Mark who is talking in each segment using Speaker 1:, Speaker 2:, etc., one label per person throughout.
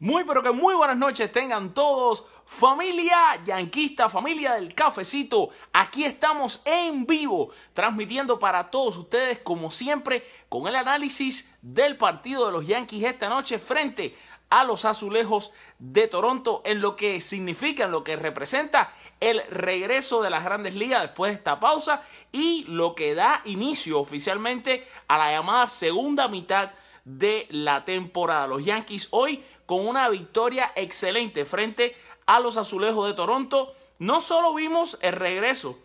Speaker 1: Muy pero que muy buenas noches tengan todos. Familia yanquista, familia del cafecito, aquí estamos en vivo transmitiendo para todos ustedes como siempre con el análisis del partido de los Yankees esta noche frente a los azulejos de Toronto en lo que significa, en lo que representa el regreso de las grandes ligas después de esta pausa y lo que da inicio oficialmente a la llamada segunda mitad de la temporada. Los Yankees hoy con una victoria excelente frente a los Azulejos de Toronto. No solo vimos el regreso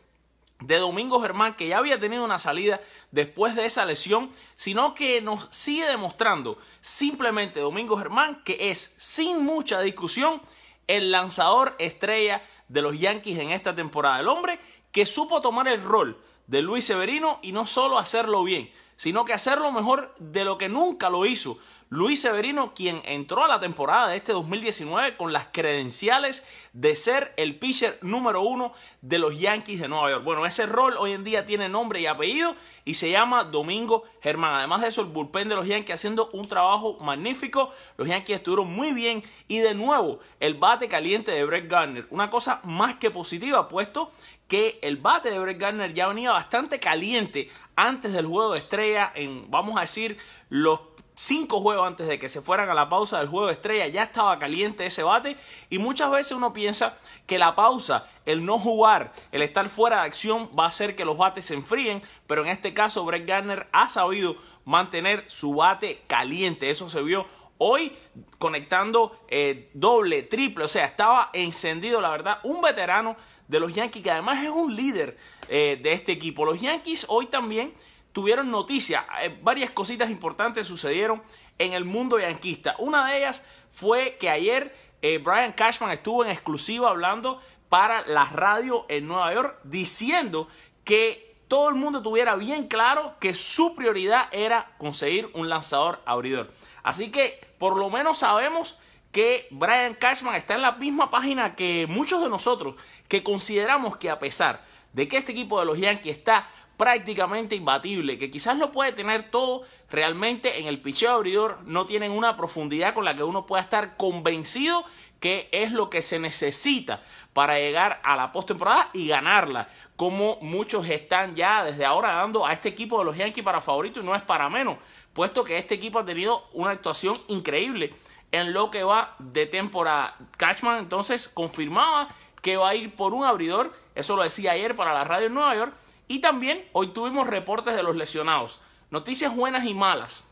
Speaker 1: de Domingo Germán, que ya había tenido una salida después de esa lesión, sino que nos sigue demostrando simplemente Domingo Germán que es sin mucha discusión el lanzador estrella de los Yankees en esta temporada. El hombre que supo tomar el rol de Luis Severino y no solo hacerlo bien, sino que hacerlo mejor de lo que nunca lo hizo Luis Severino, quien entró a la temporada de este 2019 con las credenciales de ser el pitcher número uno de los Yankees de Nueva York. Bueno, ese rol hoy en día tiene nombre y apellido y se llama Domingo Germán. Además de eso, el bullpen de los Yankees haciendo un trabajo magnífico. Los Yankees estuvieron muy bien y de nuevo el bate caliente de Brett Gardner. Una cosa más que positiva, puesto que el bate de Brett Garner ya venía bastante caliente antes del juego de estrella en, vamos a decir, los cinco juegos antes de que se fueran a la pausa del juego de estrella, ya estaba caliente ese bate y muchas veces uno piensa que la pausa, el no jugar, el estar fuera de acción va a hacer que los bates se enfríen, pero en este caso Brett Garner ha sabido mantener su bate caliente, eso se vio hoy conectando eh, doble, triple, o sea, estaba encendido, la verdad, un veterano de los Yankees que además es un líder eh, de este equipo. Los Yankees hoy también tuvieron noticias, eh, varias cositas importantes sucedieron en el mundo yanquista. Una de ellas fue que ayer eh, Brian Cashman estuvo en exclusiva hablando para la radio en Nueva York diciendo que todo el mundo tuviera bien claro que su prioridad era conseguir un lanzador abridor. Así que por lo menos sabemos que Brian Cashman está en la misma página que muchos de nosotros que consideramos que a pesar de que este equipo de los yanquis está prácticamente imbatible, que quizás lo puede tener todo, realmente en el picheo abridor no tienen una profundidad con la que uno pueda estar convencido que es lo que se necesita para llegar a la postemporada y ganarla, como muchos están ya desde ahora dando a este equipo de los Yankees para favorito y no es para menos, puesto que este equipo ha tenido una actuación increíble en lo que va de temporada. Cashman entonces confirmaba que va a ir por un abridor, eso lo decía ayer para la radio en Nueva York, y también hoy tuvimos reportes de los lesionados. Noticias buenas y malas.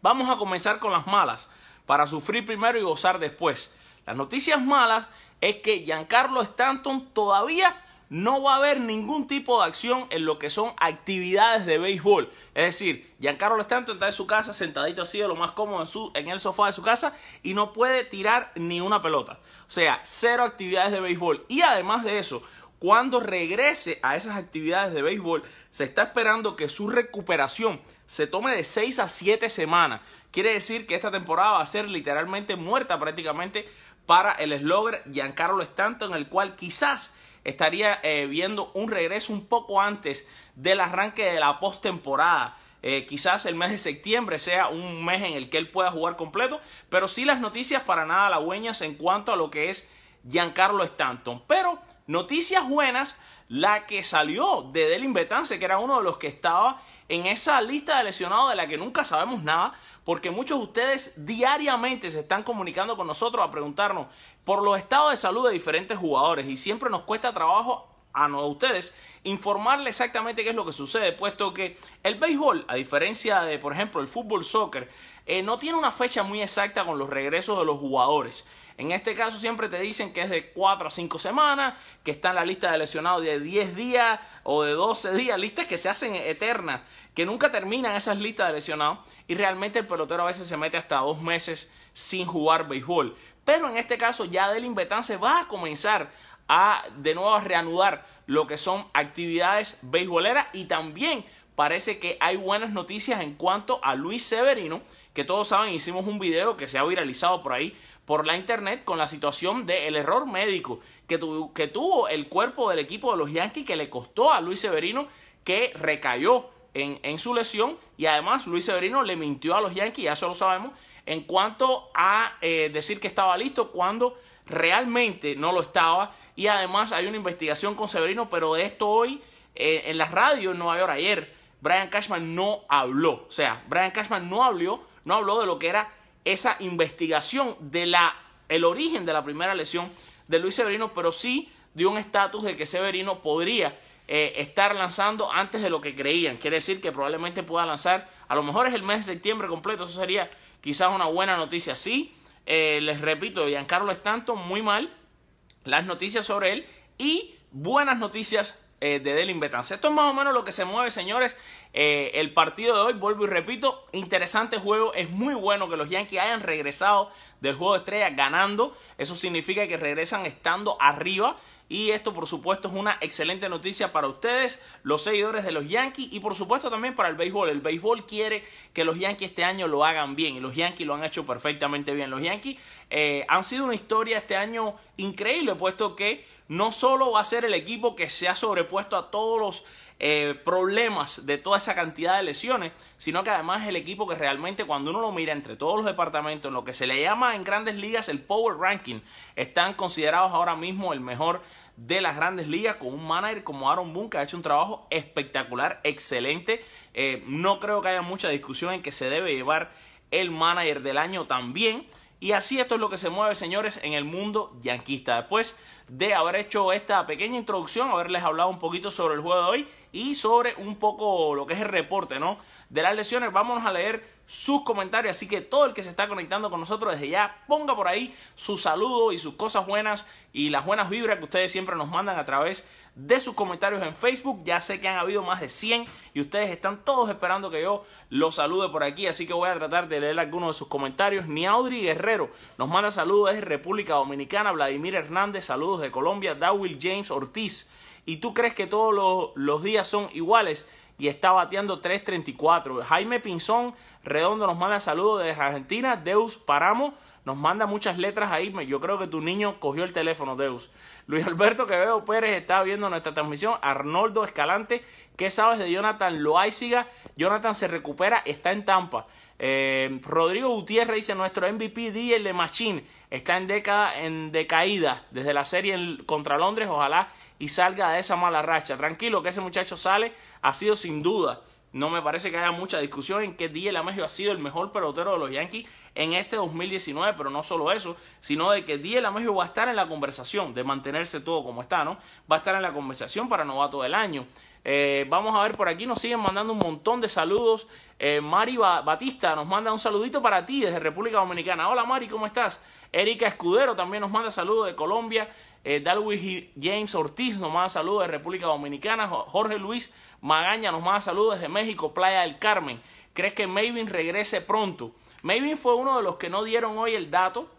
Speaker 1: Vamos a comenzar con las malas, para sufrir primero y gozar después. Las noticias malas es que Giancarlo Stanton todavía no va a haber ningún tipo de acción en lo que son actividades de béisbol. Es decir, Giancarlo Stanton está en su casa, sentadito así, de lo más cómodo en, su, en el sofá de su casa, y no puede tirar ni una pelota. O sea, cero actividades de béisbol. Y además de eso, cuando regrese a esas actividades de béisbol, se está esperando que su recuperación se tome de 6 a 7 semanas. Quiere decir que esta temporada va a ser literalmente muerta prácticamente para el slogger Giancarlo Stanton, el cual quizás estaría eh, viendo un regreso un poco antes del arranque de la postemporada. Eh, quizás el mes de septiembre sea un mes en el que él pueda jugar completo, pero sí las noticias para nada halagüeñas en cuanto a lo que es Giancarlo Stanton. Pero Noticias buenas, la que salió de Delin Betance, que era uno de los que estaba en esa lista de lesionados de la que nunca sabemos nada, porque muchos de ustedes diariamente se están comunicando con nosotros a preguntarnos por los estados de salud de diferentes jugadores y siempre nos cuesta trabajo a ustedes informarle exactamente qué es lo que sucede, puesto que el béisbol, a diferencia de, por ejemplo, el fútbol, soccer, eh, no tiene una fecha muy exacta con los regresos de los jugadores. En este caso siempre te dicen que es de 4 a 5 semanas, que está en la lista de lesionados de 10 días o de 12 días, listas que se hacen eternas, que nunca terminan esas listas de lesionados y realmente el pelotero a veces se mete hasta dos meses sin jugar béisbol. Pero en este caso ya del Betán se va a comenzar a de nuevo a reanudar lo que son actividades beisboleras y también parece que hay buenas noticias en cuanto a Luis Severino, que todos saben, hicimos un video que se ha viralizado por ahí, por la internet, con la situación del error médico que, que tuvo el cuerpo del equipo de los Yankees, que le costó a Luis Severino, que recayó en, su lesión. Y además Luis Severino le mintió a los Yankees, ya solo sabemos, en cuanto a eh, decir que estaba listo cuando realmente no lo estaba. Y además hay una investigación con Severino, pero de esto hoy eh, en la radio en Nueva York ayer. Brian Cashman no habló, o sea, Brian Cashman no habló, no habló de lo que era esa investigación de la el origen de la primera lesión de Luis Severino, pero sí dio un estatus de que Severino podría eh, estar lanzando antes de lo que creían. Quiere decir que probablemente pueda lanzar, a lo mejor es el mes de septiembre completo, eso sería quizás una buena noticia. Sí, eh, les repito, Giancarlo Stanton muy mal, las noticias sobre él y buenas noticias eh, de Delin Esto es más o menos lo que se mueve, señores. Eh, el partido de hoy, vuelvo y repito, interesante juego. Es muy bueno que los Yankees hayan regresado del juego de estrellas ganando. Eso significa que regresan estando arriba. Y esto, por supuesto, es una excelente noticia para ustedes, los seguidores de los Yankees, y por supuesto también para el béisbol. El béisbol quiere que los Yankees este año lo hagan bien, y los Yankees lo han hecho perfectamente bien. Los Yankees eh, han sido una historia este año increíble, puesto que no solo va a ser el equipo que se ha sobrepuesto a todos los eh, problemas de toda esa cantidad de lesiones, sino que además es el equipo que realmente cuando uno lo mira entre todos los departamentos, en lo que se le llama en grandes ligas el Power Ranking, están considerados ahora mismo el mejor de las grandes ligas con un manager como Aaron Boone que ha hecho un trabajo espectacular, excelente. Eh, no creo que haya mucha discusión en que se debe llevar el manager del año también. Y así esto es lo que se mueve, señores, en el mundo yanquista. Después de haber hecho esta pequeña introducción, haberles hablado un poquito sobre el juego de hoy y sobre un poco lo que es el reporte, ¿no? De las lesiones, vamos a leer sus comentarios. Así que todo el que se está conectando con nosotros desde ya, ponga por ahí su saludo y sus cosas buenas y las buenas vibras que ustedes siempre nos mandan a través de sus comentarios en Facebook. Ya sé que han habido más de 100 y ustedes están todos esperando que yo los salude por aquí. Así que voy a tratar de leer algunos de sus comentarios. Niaudri Guerrero nos manda saludos desde República Dominicana. Vladimir Hernández, saludos de Colombia. Dawil James Ortiz. ¿Y tú crees que todos los, los días son iguales? y está bateando 3.34. Jaime Pinzón Redondo nos manda saludos desde Argentina. Deus Paramo nos manda muchas letras ahí. Yo creo que tu niño cogió el teléfono, Deus. Luis Alberto Quevedo Pérez está viendo nuestra transmisión. Arnoldo Escalante, ¿qué sabes de Jonathan Loaiziga? Jonathan se recupera, está en Tampa. Eh, Rodrigo Gutiérrez dice: Nuestro MVP D.L. de Machine está en, década, en decaída desde la serie contra Londres. Ojalá y salga de esa mala racha. Tranquilo, que ese muchacho sale. Ha sido sin duda no me parece que haya mucha discusión en que Diel Amejo ha sido el mejor pelotero de los Yankees en este 2019, pero no solo eso, sino de que Diel Amejo va a estar en la conversación, de mantenerse todo como está, ¿no? Va a estar en la conversación para novato del año. Eh, vamos a ver por aquí, nos siguen mandando un montón de saludos. Eh, Mari Batista nos manda un saludito para ti desde República Dominicana. Hola Mari, ¿cómo estás? Erika Escudero también nos manda saludos de Colombia. Eh, James Ortiz nos manda saludos de República Dominicana. Jorge Luis Magaña nos manda saludos desde México, Playa del Carmen. ¿Crees que Maybin regrese pronto? Maybin fue uno de los que no dieron hoy el dato.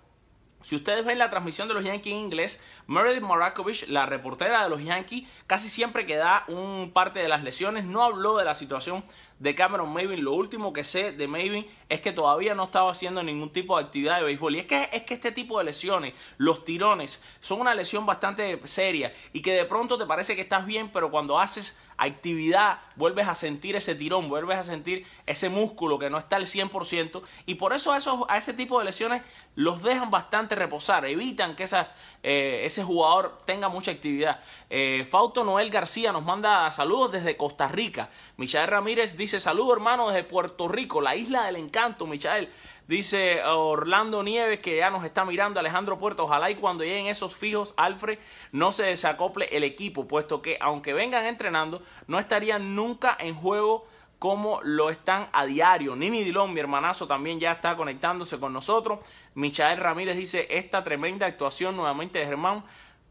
Speaker 1: Si ustedes ven la transmisión de los Yankees en inglés, Meredith Morakovich, la reportera de los Yankees, casi siempre que da un parte de las lesiones, no habló de la situación de Cameron Maybin. Lo último que sé de Maybin es que todavía no estaba haciendo ningún tipo de actividad de béisbol. Y es que, es que este tipo de lesiones, los tirones, son una lesión bastante seria y que de pronto te parece que estás bien, pero cuando haces actividad, vuelves a sentir ese tirón, vuelves a sentir ese músculo que no está al 100% y por eso a, esos, a ese tipo de lesiones los dejan bastante reposar, evitan que esa, eh, ese jugador tenga mucha actividad. Eh, Fausto Noel García nos manda saludos desde Costa Rica. Michelle Ramírez dice dice, saludo hermano desde Puerto Rico, la isla del encanto, Michael. Dice eh, Orlando Nieves que ya nos está mirando Alejandro Puerto. Ojalá y cuando lleguen esos fijos, Alfred, no se desacople el equipo, puesto que aunque vengan entrenando, no estarían nunca en juego como lo están a diario. Nini Dilón, mi hermanazo, también ya está conectándose con nosotros. Michael Ramírez dice, esta tremenda actuación nuevamente de Germán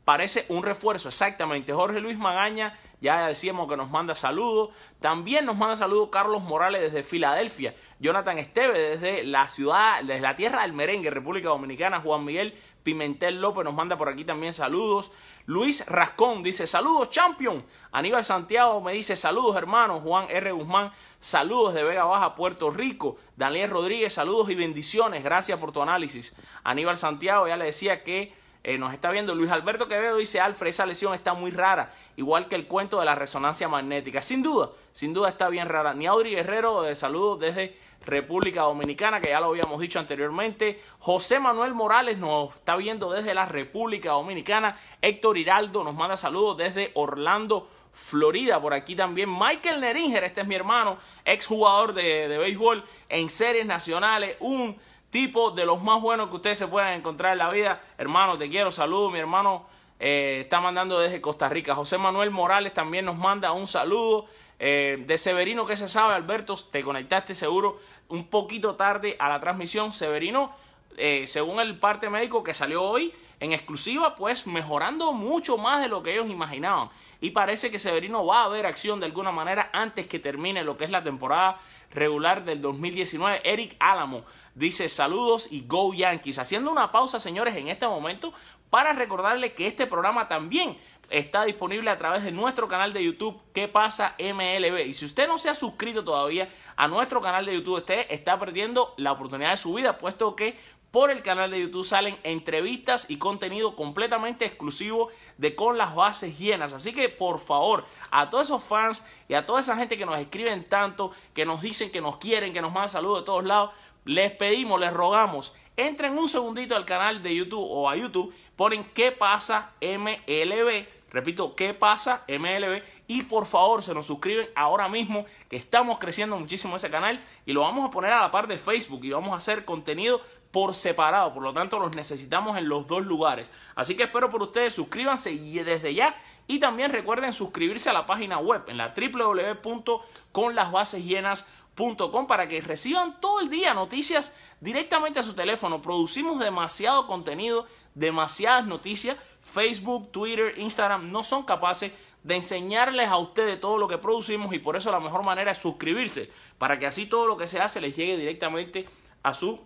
Speaker 1: parece un refuerzo, exactamente. Jorge Luis Magaña, ya decíamos que nos manda saludos. También nos manda saludos Carlos Morales desde Filadelfia, Jonathan Esteve desde la ciudad, desde la tierra del merengue, República Dominicana, Juan Miguel Pimentel López nos manda por aquí también saludos. Luis Rascón dice saludos, champion. Aníbal Santiago me dice saludos, hermano. Juan R. Guzmán, saludos de Vega Baja, Puerto Rico. Daniel Rodríguez, saludos y bendiciones. Gracias por tu análisis. Aníbal Santiago ya le decía que eh, nos está viendo Luis Alberto Quevedo, dice Alfred, esa lesión está muy rara, igual que el cuento de la resonancia magnética. Sin duda, sin duda está bien rara. Ni Guerrero, de eh, saludos desde República Dominicana, que ya lo habíamos dicho anteriormente. José Manuel Morales nos está viendo desde la República Dominicana. Héctor Hiraldo nos manda saludos desde Orlando. Florida, por aquí también. Michael Neringer, este es mi hermano, ex jugador de, de béisbol en series nacionales, un tipo de los más buenos que ustedes se puedan encontrar en la vida. Hermano, te quiero, saludo, mi hermano eh, está mandando desde Costa Rica. José Manuel Morales también nos manda un saludo. Eh, de Severino, que se sabe, Alberto, te conectaste seguro un poquito tarde a la transmisión. Severino, eh, según el parte médico que salió hoy en exclusiva, pues mejorando mucho más de lo que ellos imaginaban. Y parece que Severino va a haber acción de alguna manera antes que termine lo que es la temporada regular del 2019. Eric Álamo dice saludos y go Yankees. Haciendo una pausa, señores, en este momento para recordarle que este programa también está disponible a través de nuestro canal de YouTube ¿Qué pasa MLB? Y si usted no se ha suscrito todavía a nuestro canal de YouTube, usted está perdiendo la oportunidad de su vida, puesto que por el canal de YouTube salen entrevistas y contenido completamente exclusivo de Con las Bases Llenas. Así que por favor, a todos esos fans y a toda esa gente que nos escriben tanto, que nos dicen que nos quieren, que nos mandan saludos de todos lados, les pedimos, les rogamos, entren un segundito al canal de YouTube o a YouTube, ponen qué pasa MLB Repito, ¿qué pasa MLB? Y por favor, se nos suscriben ahora mismo, que estamos creciendo muchísimo ese canal y lo vamos a poner a la par de Facebook y vamos a hacer contenido por separado. Por lo tanto, los necesitamos en los dos lugares. Así que espero por ustedes, suscríbanse y desde ya. Y también recuerden suscribirse a la página web en la www.conlasbasesllenas.com para que reciban todo el día noticias directamente a su teléfono. Producimos demasiado contenido, demasiadas noticias Facebook, Twitter, Instagram no son capaces de enseñarles a ustedes todo lo que producimos y por eso la mejor manera es suscribirse para que así todo lo que se hace les llegue directamente a su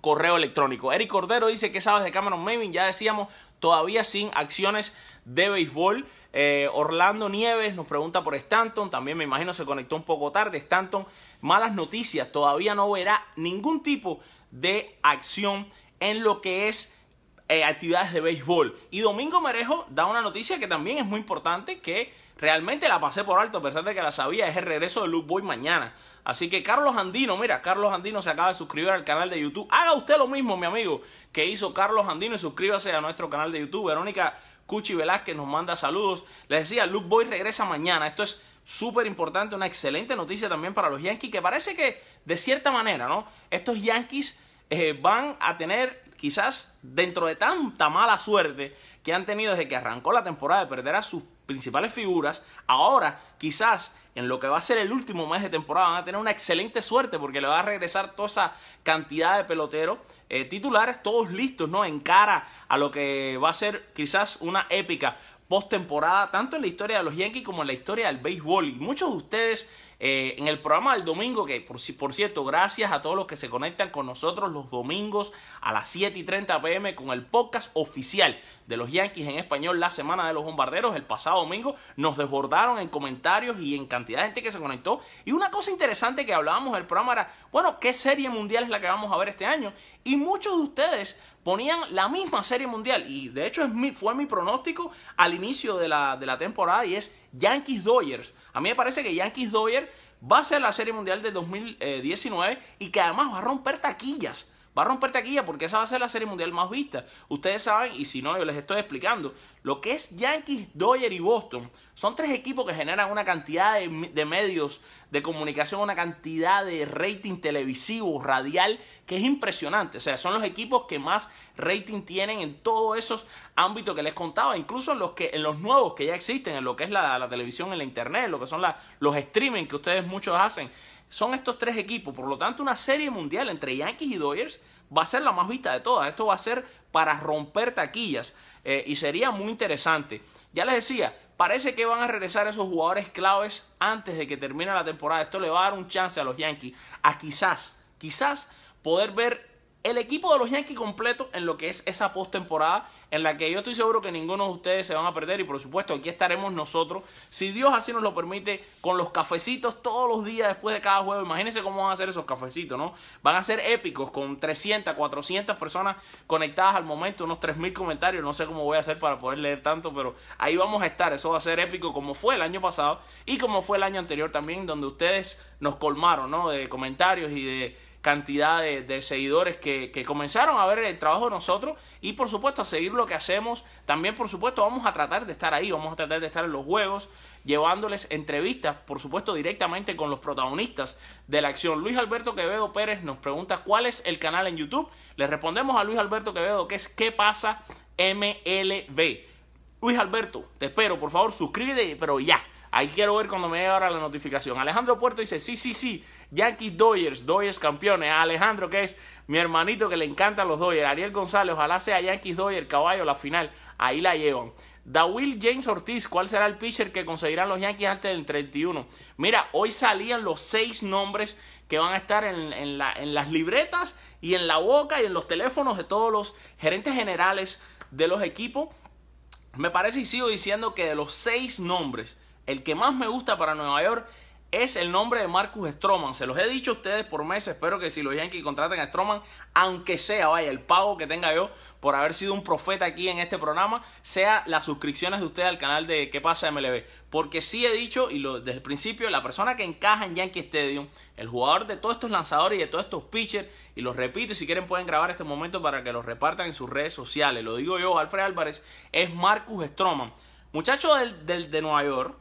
Speaker 1: correo electrónico. Eric Cordero dice que sabes de Cameron Maven, ya decíamos, todavía sin acciones de béisbol. Eh, Orlando Nieves nos pregunta por Stanton, también me imagino se conectó un poco tarde. Stanton, malas noticias, todavía no verá ningún tipo de acción en lo que es eh, actividades de béisbol. Y Domingo Merejo da una noticia que también es muy importante, que realmente la pasé por alto, a pesar de que la sabía, es el regreso de Luke Boy mañana. Así que Carlos Andino, mira, Carlos Andino se acaba de suscribir al canal de YouTube. Haga usted lo mismo, mi amigo, que hizo Carlos Andino y suscríbase a nuestro canal de YouTube. Verónica Cuchi Velázquez nos manda saludos. Les decía, Luke Boy regresa mañana. Esto es súper importante, una excelente noticia también para los Yankees, que parece que, de cierta manera, ¿no? Estos Yankees eh, van a tener quizás dentro de tanta mala suerte que han tenido desde que arrancó la temporada de perder a sus principales figuras, ahora quizás en lo que va a ser el último mes de temporada van a tener una excelente suerte porque le va a regresar toda esa cantidad de peloteros eh, titulares, todos listos, ¿no? En cara a lo que va a ser quizás una épica postemporada, tanto en la historia de los Yankees como en la historia del béisbol. Y muchos de ustedes eh, en el programa del domingo, que por, por, cierto, gracias a todos los que se conectan con nosotros los domingos a las 7 y 30 pm con el podcast oficial de los Yankees en español, la semana de los bombarderos, el pasado domingo, nos desbordaron en comentarios y en cantidad de gente que se conectó. Y una cosa interesante que hablábamos en el programa era, bueno, ¿qué serie mundial es la que vamos a ver este año? Y muchos de ustedes ponían la misma serie mundial. Y de hecho es fue mi pronóstico al inicio de la, temporada y es Yankees Dodgers. A mí me parece que Yankees Dodgers va a ser la serie mundial de 2019 eh, y que además va a romper taquillas. Va a romper taquilla porque esa va a ser la serie mundial más vista. Ustedes saben, y si no, yo les estoy explicando, lo que es Yankees, Dodger y Boston son tres equipos que generan una cantidad de, medios de comunicación, una cantidad de rating televisivo, radial, que es impresionante. O sea, son los equipos que más rating tienen en todos esos ámbitos que les contaba, incluso en los, que, en los nuevos que ya existen, en lo que es la, televisión, en la internet, lo que son los streaming que ustedes muchos hacen son estos tres equipos. Por lo tanto, una serie mundial entre Yankees y Dodgers va a ser la más vista de todas. Esto va a ser para romper taquillas eh, y sería muy interesante. Ya les decía, parece que van a regresar esos jugadores claves antes de que termine la temporada. Esto le va a dar un chance a los Yankees a quizás, quizás poder ver el equipo de los Yankees completo en lo que es esa postemporada en la que yo estoy seguro que ninguno de ustedes se van a perder y por supuesto aquí estaremos nosotros, si Dios así nos lo permite, con los cafecitos todos los días después de cada juego. Imagínense cómo van a ser esos cafecitos, ¿no? Van a ser épicos con 300, 400 personas conectadas al momento, unos 3000 comentarios, no sé cómo voy a hacer para poder leer tanto, pero ahí vamos a estar, eso va a ser épico como fue el año pasado y como fue el año anterior también donde ustedes nos colmaron, ¿no? De comentarios y de cantidad de, seguidores que, comenzaron a ver el trabajo de nosotros y por supuesto a seguir lo que hacemos. También por supuesto vamos a tratar de estar ahí, vamos a tratar de estar en los juegos, llevándoles entrevistas, por supuesto directamente con los protagonistas de la acción. Luis Alberto Quevedo Pérez nos pregunta cuál es el canal en YouTube. Le respondemos a Luis Alberto Quevedo que es ¿Qué pasa MLB? Luis Alberto, te espero, por favor, suscríbete, pero ya. Ahí quiero ver cuando me llegue ahora la notificación. Alejandro Puerto dice, sí, sí, sí, Yankees Doyers, Doyers campeones. A Alejandro, que es mi hermanito que le encantan los Doyers. Ariel González, ojalá sea Yankees Doyers, caballo, la final. Ahí la llevan. Dawil James Ortiz, ¿cuál será el pitcher que conseguirán los Yankees antes del 31? Mira, hoy salían los seis nombres que van a estar en, en las libretas y en la boca y en los teléfonos de todos los gerentes generales de los equipos. Me parece y sigo diciendo que de los seis nombres, el que más me gusta para Nueva York es el nombre de Marcus Stroman. Se los he dicho a ustedes por meses. Espero que si los Yankees contraten a Stroman, aunque sea, vaya, el pago que tenga yo por haber sido un profeta aquí en este programa, sea las suscripciones de ustedes al canal de ¿Qué pasa MLB? Porque sí he dicho, y lo, desde el principio, la persona que encaja en Yankee Stadium, el jugador de todos estos lanzadores y de todos estos pitchers, y los repito, y si quieren pueden grabar este momento para que los repartan en sus redes sociales. Lo digo yo, Alfred Álvarez, es Marcus Stroman. Muchacho de Nueva York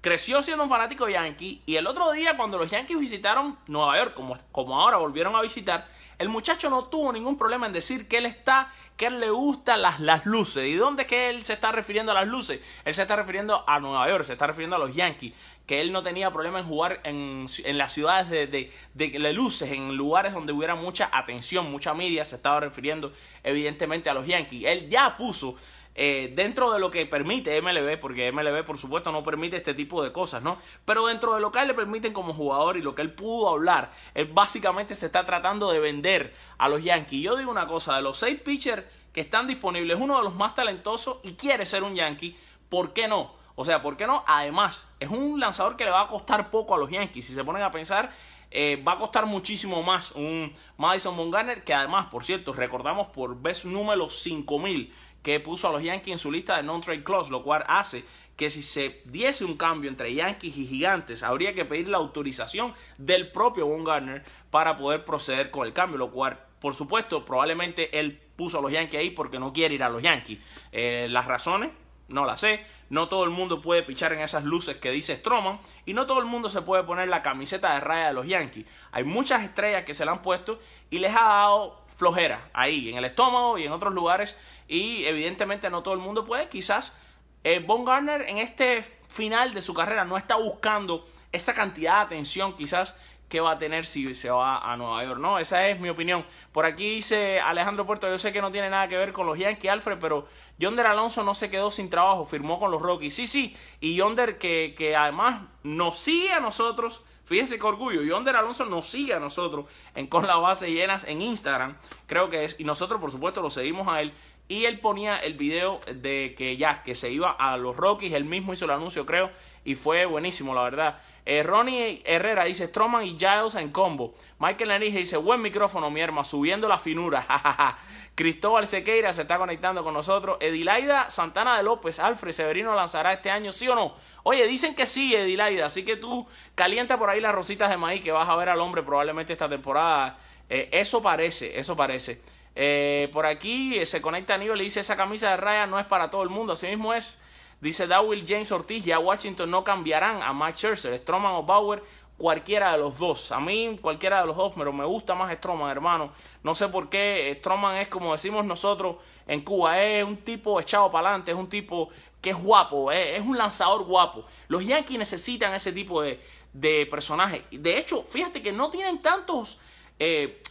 Speaker 1: creció siendo un fanático Yankee y el otro día cuando los Yankees visitaron Nueva York, como, ahora volvieron a visitar, el muchacho no tuvo ningún problema en decir que él está, que él le gusta las, las luces. ¿Y dónde es que él se está refiriendo a las luces? Él se está refiriendo a Nueva York, se está refiriendo a los Yankees, que él no tenía problema en jugar en, las ciudades de, de, luces, en lugares donde hubiera mucha atención, mucha media, se estaba refiriendo evidentemente a los Yankees. Él ya puso eh, dentro de lo que permite MLB, porque MLB por supuesto no permite este tipo de cosas, ¿no? Pero dentro de lo que él le permiten como jugador y lo que él pudo hablar, él básicamente se está tratando de vender a los Yankees. Yo digo una cosa, de los seis pitchers que están disponibles, es uno de los más talentosos y quiere ser un Yankee, ¿por qué no? O sea, ¿por qué no? Además, es un lanzador que le va a costar poco a los Yankees. Si se ponen a pensar, eh, va a costar muchísimo más un Madison Bumgarner, que además, por cierto, recordamos por vez número 5000 que puso a los Yankees en su lista de non-trade clause, lo cual hace que si se diese un cambio entre Yankees y Gigantes, habría que pedir la autorización del propio Von Garner para poder proceder con el cambio, lo cual, por supuesto, probablemente él puso a los Yankees ahí porque no quiere ir a los Yankees. Eh, las razones no las sé. No todo el mundo puede pichar en esas luces que dice Stroman. Y no todo el mundo se puede poner la camiseta de raya de los Yankees. Hay muchas estrellas que se la han puesto y les ha dado flojera ahí, en el estómago y en otros lugares. Y evidentemente no todo el mundo puede. Quizás eh, Von Garner en este final de su carrera no está buscando esa cantidad de atención quizás que va a tener si se va a Nueva York. No, esa es mi opinión. Por aquí dice Alejandro Puerto, yo sé que no tiene nada que ver con los Yankees, Alfred, pero Yonder Alonso no se quedó sin trabajo, firmó con los Rockies. Sí, sí, y Yonder que, que además nos sigue a nosotros Fíjense qué orgullo. Y Alonso nos sigue a nosotros en Con la Base Llenas en Instagram, creo que es. Y nosotros, por supuesto, lo seguimos a él. Y él ponía el video de que ya, que se iba a los Rockies. Él mismo hizo el anuncio, creo. Y fue buenísimo, la verdad. Eh, Ronnie Herrera dice Stroman y Giles en combo. Michael Narige dice, buen micrófono, mi hermano, subiendo la finura. Cristóbal Sequeira se está conectando con nosotros. Edilaida Santana de López, Alfred Severino lanzará este año, ¿sí o no? Oye, dicen que sí, Edilaida, así que tú calienta por ahí las rositas de maíz que vas a ver al hombre probablemente esta temporada. Eh, eso parece, eso parece. Eh, por aquí eh, se conecta Nilo, y dice: Esa camisa de raya no es para todo el mundo, así mismo es. Dice Dawil James Ortiz, ya Washington no cambiarán a Matt Scherzer, Stroman o Bauer cualquiera de los dos. A mí cualquiera de los dos, pero me gusta más Stroman, hermano. No sé por qué Stroman es como decimos nosotros en Cuba, es un tipo echado para adelante, es un tipo que es guapo, es, un lanzador guapo. Los Yankees necesitan ese tipo de, de personaje. De hecho, fíjate que no tienen tantos... Eh,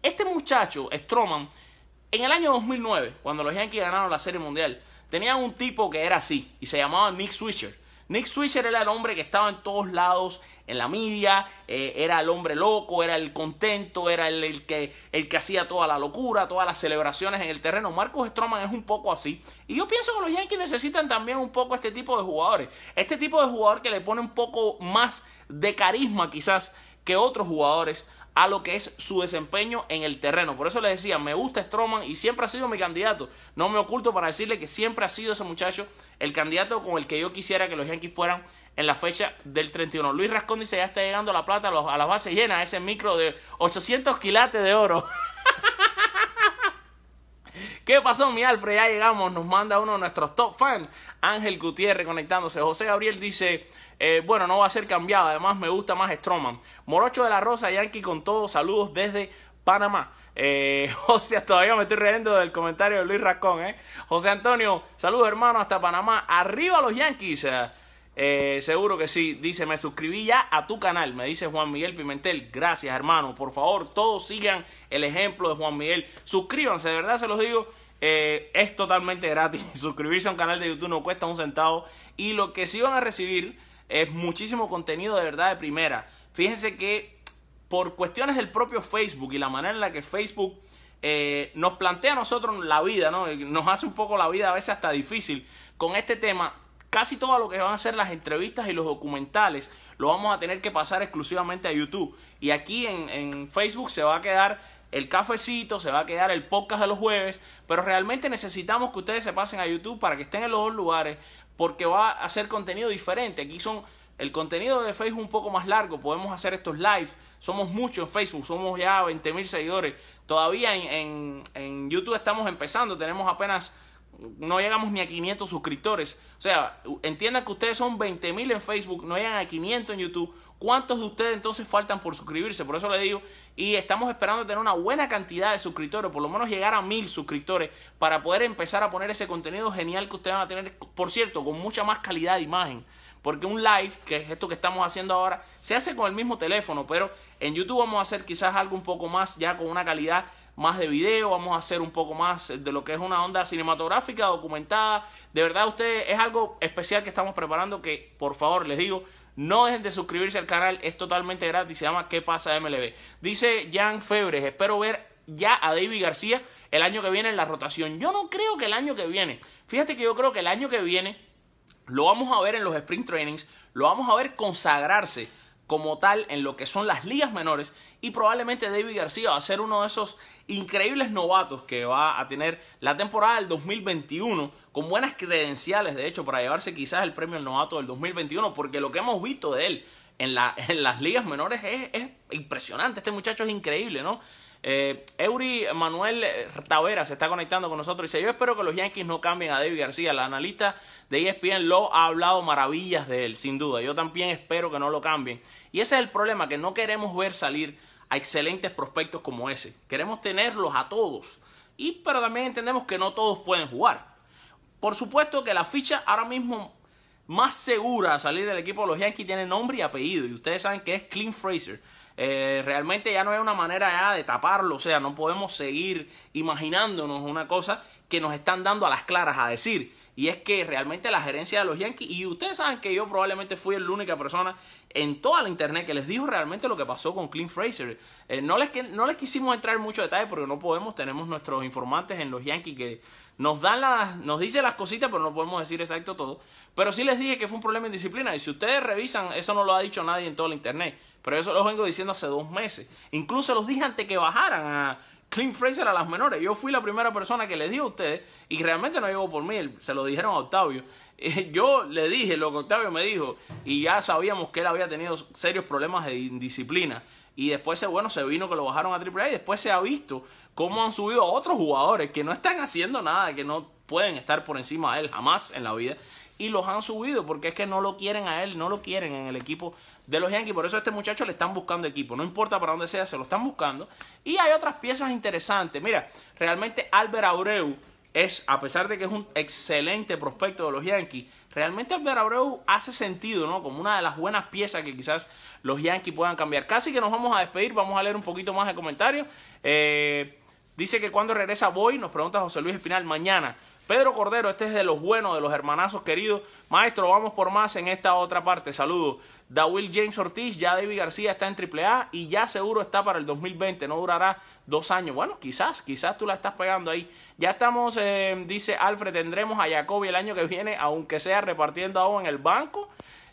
Speaker 1: este muchacho, Stroman, en el año 2009, cuando los Yankees ganaron la Serie Mundial, tenían un tipo que era así y se llamaba Nick Swisher. Nick Swisher era el hombre que estaba en todos lados, en la media, eh, era el hombre loco, era el contento, era el, que, el que hacía toda la locura, todas las celebraciones en el terreno. Marcos Stroman es un poco así. Y yo pienso que los Yankees necesitan también un poco este tipo de jugadores. Este tipo de jugador que le pone un poco más de carisma quizás que otros jugadores a lo que es su desempeño en el terreno. Por eso les decía, me gusta Stroman y siempre ha sido mi candidato. No me oculto para decirle que siempre ha sido ese muchacho el candidato con el que yo quisiera que los Yankees fueran en la fecha del 31. Luis Rascón dice, ya está llegando la plata, a las bases llenas. ese micro de 800 quilates de oro. ¿Qué pasó, mi Alfred? Ya llegamos, nos manda uno de nuestros top fans, Ángel Gutiérrez, conectándose. José Gabriel dice, eh, bueno, no va a ser cambiado, además me gusta más Stroman. Morocho de la Rosa, Yankee con todo, saludos desde Panamá. Eh, o sea, todavía me estoy riendo del comentario de Luis Rascón, ¿eh? José Antonio, saludos hermano, hasta Panamá. Arriba los Yankees. Eh. Eh, seguro que sí. Dice, me suscribí ya a tu canal. Me dice Juan Miguel Pimentel. Gracias, hermano. Por favor, todos sigan el ejemplo de Juan Miguel. Suscríbanse, de verdad se los digo. Eh, es totalmente gratis. Suscribirse a un canal de YouTube no cuesta un centavo. Y lo que sí van a recibir es muchísimo contenido de verdad de primera. Fíjense que por cuestiones del propio Facebook y la manera en la que Facebook eh, nos plantea a nosotros la vida, ¿no? Nos hace un poco la vida a veces hasta difícil con este tema Casi todo lo que van a ser las entrevistas y los documentales lo vamos a tener que pasar exclusivamente a YouTube. Y aquí en, en Facebook se va a quedar el cafecito, se va a quedar el podcast de los jueves, pero realmente necesitamos que ustedes se pasen a YouTube para que estén en los dos lugares, porque va a ser contenido diferente. Aquí son el contenido de Facebook un poco más largo, podemos hacer estos live, somos muchos en Facebook, somos ya 20 mil seguidores, todavía en, en YouTube estamos empezando, tenemos apenas no llegamos ni a 500 suscriptores. O sea, entiendan que ustedes son 20.000 en Facebook, no llegan a 500 en YouTube. ¿Cuántos de ustedes entonces faltan por suscribirse? Por eso le digo, y estamos esperando tener una buena cantidad de suscriptores, por lo menos llegar a mil suscriptores, para poder empezar a poner ese contenido genial que ustedes van a tener, por cierto, con mucha más calidad de imagen. Porque un live, que es esto que estamos haciendo ahora, se hace con el mismo teléfono, pero en YouTube vamos a hacer quizás algo un poco más ya con una calidad más de video, vamos a hacer un poco más de lo que es una onda cinematográfica, documentada. De verdad, ustedes es algo especial que estamos preparando que, por favor, les digo, no dejen de suscribirse al canal, es totalmente gratis, se llama ¿Qué pasa MLB? Dice Jan Febres, espero ver ya a David García el año que viene en la rotación. Yo no creo que el año que viene, fíjate que yo creo que el año que viene lo vamos a ver en los Spring trainings, lo vamos a ver consagrarse como tal en lo que son las ligas menores y probablemente David García va a ser uno de esos increíbles novatos que va a tener la temporada del 2021 con buenas credenciales de hecho para llevarse quizás el premio al novato del 2021 porque lo que hemos visto de él en, en las ligas menores es impresionante, este muchacho es increíble, ¿no? Eh, Eury Manuel Tavera se está conectando con nosotros y dice, yo espero que los Yankees no cambien a David García. La analista de ESPN lo ha hablado maravillas de él, sin duda. Yo también espero que no lo cambien. Y ese es el problema, que no queremos ver salir a excelentes prospectos como ese. Queremos tenerlos a todos. Y, pero también entendemos que no todos pueden jugar. Por supuesto que la ficha ahora mismo más segura a salir del equipo de los Yankees tiene nombre y apellido. Y ustedes saben que es Clint Fraser. Eh, realmente ya no hay una manera de taparlo, o sea, no podemos seguir imaginándonos una cosa que nos están dando a las claras a decir. Y es que realmente la gerencia de los Yankees, y ustedes saben que yo probablemente fui la única persona en toda la internet que les dijo realmente lo que pasó con Clint Fraser. Eh, no, les, no les quisimos entrar en mucho detalle porque no podemos, tenemos nuestros informantes en los Yankees que nos dan las, nos dice las cositas, pero no podemos decir exacto todo. Pero sí les dije que fue un problema de disciplina. Y si ustedes revisan, eso no lo ha dicho nadie en todo el internet. Pero eso lo vengo diciendo hace dos meses. Incluso los dije antes que bajaran a Clint Fraser a las menores. Yo fui la primera persona que les dije a ustedes. Y realmente no llegó por mí. Se lo dijeron a Octavio. Eh, yo le dije lo que Octavio me dijo. Y ya sabíamos que él había tenido serios problemas de indisciplina. Y después, bueno, se vino que lo bajaron a AAA. Y después se ha visto cómo han subido a otros jugadores que no están haciendo nada, que no pueden estar por encima de él jamás en la vida. Y los han subido porque es que no lo quieren a él, no lo quieren en el equipo de los Yankees. Por eso a este muchacho le están buscando equipo. No importa para dónde sea, se lo están buscando. Y hay otras piezas interesantes. Mira, realmente Albert Aureu, es, a pesar de que es un excelente prospecto de los Yankees, realmente Abder Abreu hace sentido, ¿no? Como una de las buenas piezas que quizás los Yankees puedan cambiar. Casi que nos vamos a despedir, vamos a leer un poquito más de comentarios. Eh, dice que cuando regresa voy, nos pregunta José Luis Espinal, mañana. Pedro Cordero, este es de los buenos, de los hermanazos queridos. Maestro, vamos por más en esta otra parte. Saludos. Will James Ortiz, ya David García está en AAA y ya seguro está para el 2020, no durará dos años. Bueno, quizás, quizás tú la estás pegando ahí. Ya estamos, eh, dice Alfred, tendremos a Jacoby el año que viene, aunque sea repartiendo agua en el banco.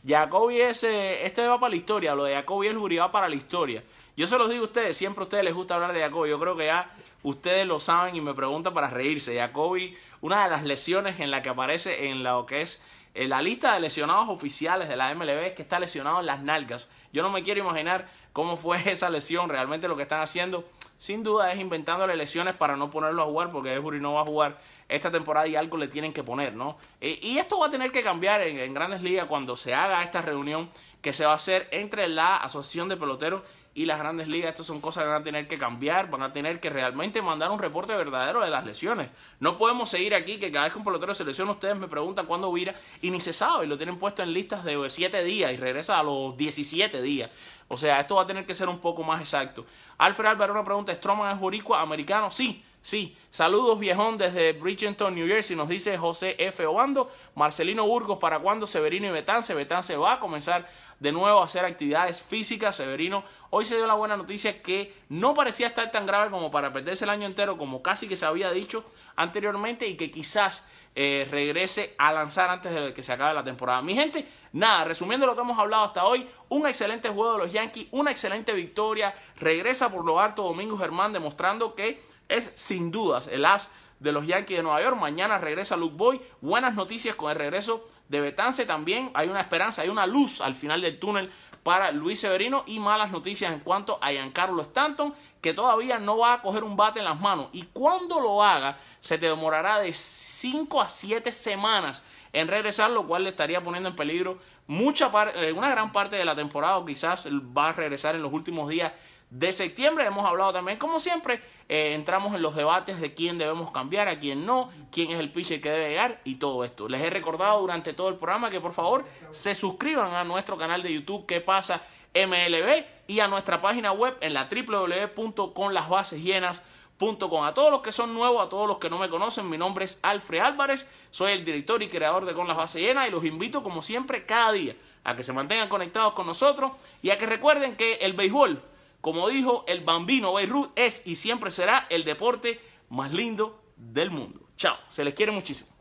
Speaker 1: Jacoby es, eh, este va para la historia, lo de Jacoby es va para la historia. Yo se los digo a ustedes, siempre a ustedes les gusta hablar de Jacoby, yo creo que ya ustedes lo saben y me preguntan para reírse. Jacoby, una de las lesiones en la que aparece en lo que es la lista de lesionados oficiales de la MLB es que está lesionado en las nalgas. Yo no me quiero imaginar cómo fue esa lesión. Realmente lo que están haciendo, sin duda, es inventándole lesiones para no ponerlo a jugar, porque Esbury no va a jugar esta temporada y algo le tienen que poner, ¿no? y esto va a tener que cambiar en, en Grandes Ligas cuando se haga esta reunión que se va a hacer entre la Asociación de Peloteros y las grandes ligas, estas son cosas que van a tener que cambiar, van a tener que realmente mandar un reporte verdadero de las lesiones. No podemos seguir aquí que cada vez que un pelotero se lesiona, ustedes me preguntan cuándo vira y ni se sabe, y lo tienen puesto en listas de 7 días y regresa a los 17 días. O sea, esto va a tener que ser un poco más exacto. Alfred Álvaro, una pregunta, ¿Stroman es boricua americano? Sí. Sí, saludos viejón desde Bridgeton, New Jersey, nos dice José F. Obando. Marcelino Burgos, ¿para cuándo Severino y Betance? Betance va a comenzar de nuevo a hacer actividades físicas. Severino, hoy se dio la buena noticia que no parecía estar tan grave como para perderse el año entero, como casi que se había dicho anteriormente, y que quizás eh, regrese a lanzar antes de que se acabe la temporada. Mi gente, nada, resumiendo lo que hemos hablado hasta hoy, un excelente juego de los Yankees, una excelente victoria, regresa por lo alto Domingo Germán demostrando que es sin dudas el as de los Yankees de Nueva York. Mañana regresa Luke Boy. Buenas noticias con el regreso de Betance también. Hay una esperanza, hay una luz al final del túnel para Luis Severino y malas noticias en cuanto a Giancarlo Stanton, que todavía no va a coger un bate en las manos. Y cuando lo haga, se te demorará de 5 a 7 semanas en regresar, lo cual le estaría poniendo en peligro mucha eh, una gran parte de la temporada, o quizás va a regresar en los últimos días de septiembre. Hemos hablado también, como siempre, eh, entramos en los debates de quién debemos cambiar, a quién no, quién es el pitcher que debe llegar y todo esto. Les he recordado durante todo el programa que por favor se suscriban a nuestro canal de YouTube, ¿Qué pasa MLB? Y a nuestra página web en la www.conlasbasesllenas.com. A todos los que son nuevos, a todos los que no me conocen, mi nombre es Alfred Álvarez, soy el director y creador de Con las Bases Llenas y los invito como siempre cada día a que se mantengan conectados con nosotros y a que recuerden que el béisbol como dijo el bambino Beirut, es y siempre será el deporte más lindo del mundo. Chao, se les quiere muchísimo.